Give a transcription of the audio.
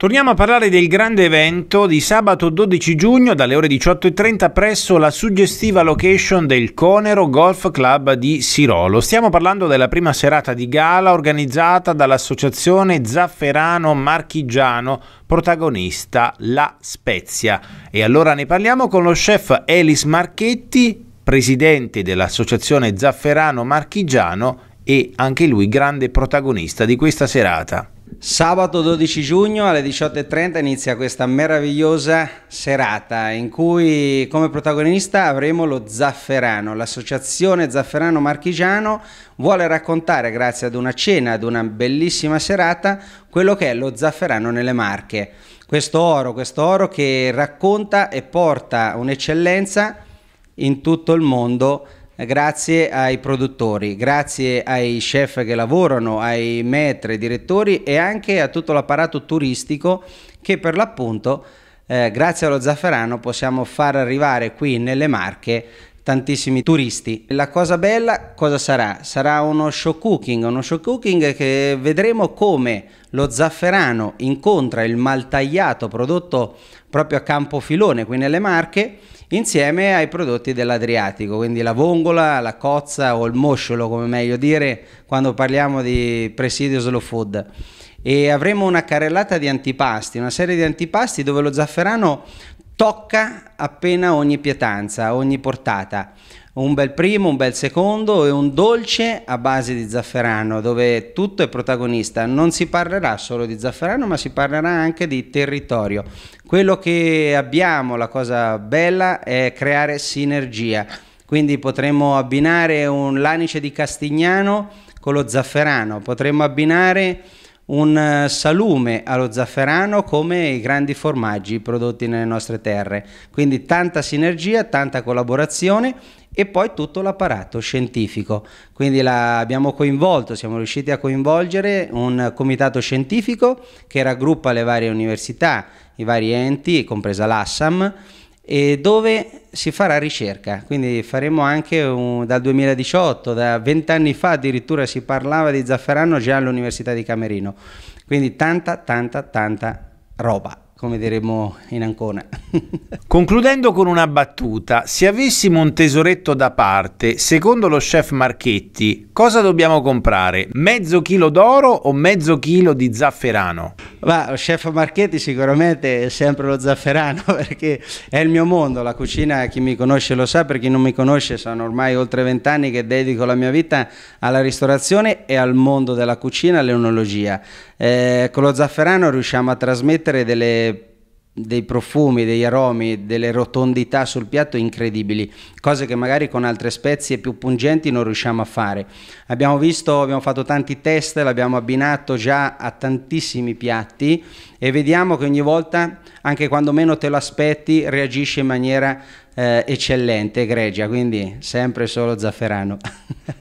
Torniamo a parlare del grande evento di sabato 12 giugno dalle ore 18.30 presso la suggestiva location del Conero Golf Club di Sirolo. Stiamo parlando della prima serata di gala organizzata dall'associazione Zafferano Marchigiano, protagonista La Spezia. E allora ne parliamo con lo chef Elis Marchetti, presidente dell'associazione Zafferano Marchigiano e anche lui grande protagonista di questa serata. Sabato 12 giugno alle 18.30 inizia questa meravigliosa serata in cui come protagonista avremo lo Zafferano. L'associazione Zafferano Marchigiano vuole raccontare grazie ad una cena, ad una bellissima serata, quello che è lo Zafferano nelle Marche. Questo oro, questo oro che racconta e porta un'eccellenza in tutto il mondo grazie ai produttori, grazie ai chef che lavorano, ai maestri, ai direttori e anche a tutto l'apparato turistico che per l'appunto eh, grazie allo zafferano possiamo far arrivare qui nelle Marche tantissimi turisti. La cosa bella cosa sarà? Sarà uno show cooking, uno show cooking che vedremo come lo zafferano incontra il maltagliato prodotto proprio a Campofilone, qui nelle Marche, insieme ai prodotti dell'Adriatico, quindi la vongola, la cozza o il mosciolo, come meglio dire, quando parliamo di presidio slow food. E avremo una carrellata di antipasti, una serie di antipasti dove lo zafferano tocca appena ogni pietanza, ogni portata. Un bel primo, un bel secondo e un dolce a base di zafferano, dove tutto è protagonista. Non si parlerà solo di zafferano, ma si parlerà anche di territorio. Quello che abbiamo, la cosa bella, è creare sinergia. Quindi potremmo abbinare un lanice di Castignano con lo zafferano, potremmo abbinare un eh, salume allo zafferano come i grandi formaggi prodotti nelle nostre terre. Quindi tanta sinergia, tanta collaborazione e poi tutto l'apparato scientifico. Quindi abbiamo coinvolto, siamo riusciti a coinvolgere un comitato scientifico che raggruppa le varie università, i vari enti, compresa l'Assam, e dove si farà ricerca, quindi faremo anche un, dal 2018, da vent'anni fa addirittura si parlava di zafferano già all'Università di Camerino, quindi tanta tanta tanta roba come diremo in Ancona. Concludendo con una battuta, se avessimo un tesoretto da parte, secondo lo chef Marchetti, cosa dobbiamo comprare? Mezzo chilo d'oro o mezzo chilo di zafferano? Ma chef Marchetti sicuramente è sempre lo zafferano perché è il mio mondo, la cucina chi mi conosce lo sa, per chi non mi conosce sono ormai oltre vent'anni che dedico la mia vita alla ristorazione e al mondo della cucina, all'enologia. Eh, con lo zafferano riusciamo a trasmettere delle dei profumi, degli aromi, delle rotondità sul piatto incredibili, cose che magari con altre spezie più pungenti non riusciamo a fare. Abbiamo visto, abbiamo fatto tanti test, l'abbiamo abbinato già a tantissimi piatti e vediamo che ogni volta, anche quando meno te lo aspetti, reagisce in maniera eh, eccellente, egregia, quindi sempre solo zafferano.